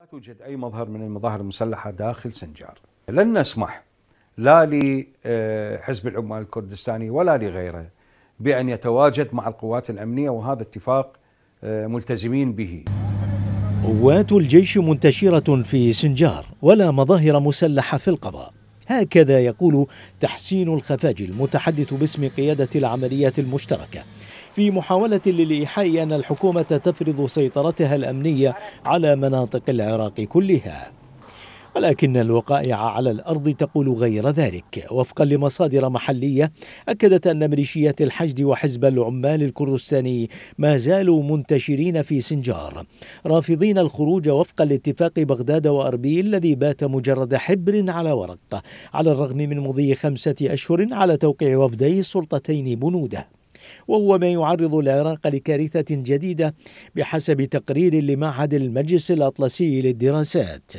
لا توجد أي مظهر من المظاهر المسلحة داخل سنجار لن نسمح لا لحزب العمال الكردستاني ولا لغيره بأن يتواجد مع القوات الأمنية وهذا اتفاق آه، ملتزمين به قوات الجيش منتشرة في سنجار ولا مظاهر مسلحة في القضاء هكذا يقول تحسين الخفاجي المتحدث باسم قيادة العمليات المشتركة في محاولة للإيحاء أن الحكومة تفرض سيطرتها الأمنية على مناطق العراق كلها ولكن الوقائع على الأرض تقول غير ذلك وفقا لمصادر محلية أكدت أن ميليشيات الحشد وحزب العمال الكردستاني ما زالوا منتشرين في سنجار رافضين الخروج وفقا لاتفاق بغداد وأربيل الذي بات مجرد حبر على ورق على الرغم من مضي خمسة أشهر على توقيع وفدي السلطتين بنوده وهو ما يعرض العراق لكارثة جديدة بحسب تقرير لمعهد المجلس الأطلسي للدراسات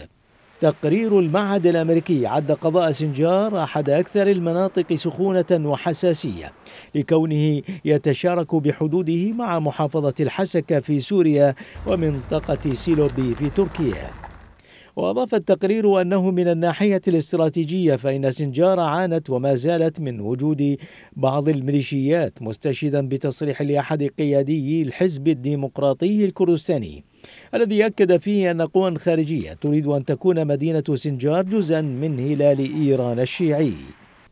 تقرير المعهد الأمريكي عد قضاء سنجار أحد أكثر المناطق سخونة وحساسية لكونه يتشارك بحدوده مع محافظة الحسكة في سوريا ومنطقة سيلوبي في تركيا وأضاف التقرير أنه من الناحية الاستراتيجية فإن سنجار عانت وما زالت من وجود بعض الميليشيات مستشهدا بتصريح لأحد قيادي الحزب الديمقراطي الكردستاني الذي أكد فيه أن قوى خارجية تريد أن تكون مدينة سنجار جزءا من هلال إيران الشيعي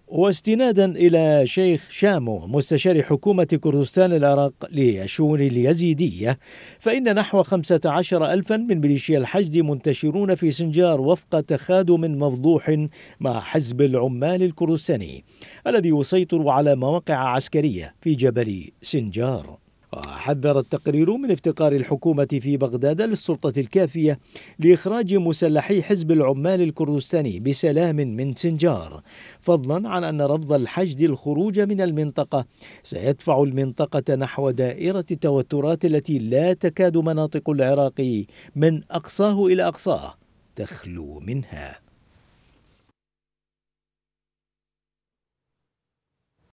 واستنادا إلى شيخ شامو مستشار حكومة كردستان العراق للشؤون اليزيدية فإن نحو 15 ألفا من ميليشيا الحشد منتشرون في سنجار وفق تخادم مفضوح مع حزب العمال الكردستاني الذي يسيطر على مواقع عسكرية في جبل سنجار وحذر التقرير من افتقار الحكومة في بغداد للسلطة الكافية لإخراج مسلحي حزب العمال الكردستاني بسلام من سنجار فضلا عن أن رفض الحشد الخروج من المنطقة سيدفع المنطقة نحو دائرة التوترات التي لا تكاد مناطق العراق من أقصاه إلى أقصاه تخلو منها